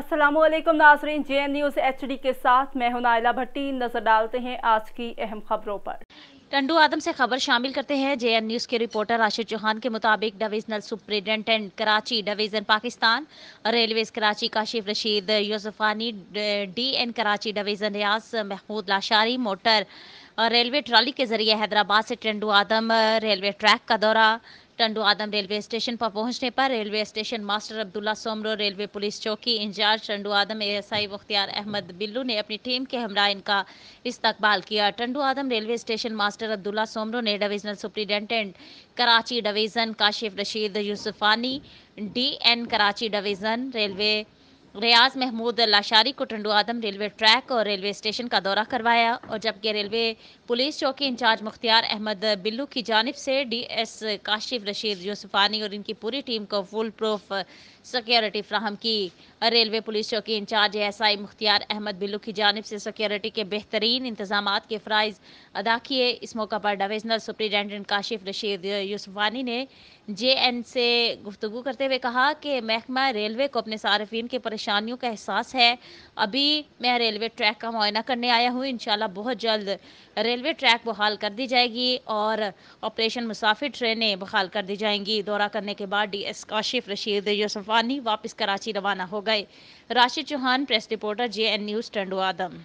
असलम नाजरीन J N news H D के साथ मैं हूं नायला भट्टी नज़र डालते हैं आज की अहम खबरों पर टंडू आदम से खबर शामिल करते हैं जे एन न्यूज़ के रिपोर्टर राशिद चौहान के मुताबिक divisional superintendent Karachi division Pakistan railways Karachi Kashif Rashid यूसुफानी D N Karachi division Riaz Mahmood Lashari motor railway trolley के जरिए हैदराबाद से टंडू आदम रेलवे ट्रैक का दौरा टंडू आदम रेलवे स्टेशन पर पहुंचने पर railway station master Abdullah Soomro railway police चौकी इंचार्ज टंडू आदम एएसआई मुख्तियार अहमद बिल्लू ने अपनी टीम के हमराइन का इस्तकबाल किया Tando Adam railway station master Abdullah Soomro ने divisional superintendent Karachi division Kashif Rashid यूसुफानी D N Karachi division railway Riaz Mahmood Lashari को टंडू आदम रेलवे ट्रैक और रेलवे स्टेशन का दौरा करवाया और जबकि रेलवे पुलिस चौकी इंचार्ज मुख्तियार अहमद बिल्लू की जानब से डी एस काशिफ रशीद यूसुफानी और इनकी पूरी टीम को फुल प्रूफ सिक्योरिटी फ्राहम की रेलवे पुलिस चौकी incharge S I Mukhtiar Ahmed Billu की जानब से सिक्योरिटी के बेहतरीन इंतजाम के फ़राइज़ अदा किए इस मौका पर डिविजनल सुप्रिटेंडेंट काशिफ रशीद यूसुफानी ने जे एन से गुफ्तु करते हुए कहा कि महकमा रेलवे को अपने सार्फिन के परेशान परेशानियों का एहसास है अभी मैं रेलवे ट्रैक का मुआयना करने आया हूँ इन बहुत जल्द रेलवे ट्रैक बहाल कर दी जाएगी और ऑपरेशन मुसाफिर ट्रेनें बहाल कर दी जाएंगी दौरा करने के बाद डी एस काशिफ रशीद यूसुफानी वापस कराची रवाना हो गए Rashid Chauhan press reporter J N news Tando आदम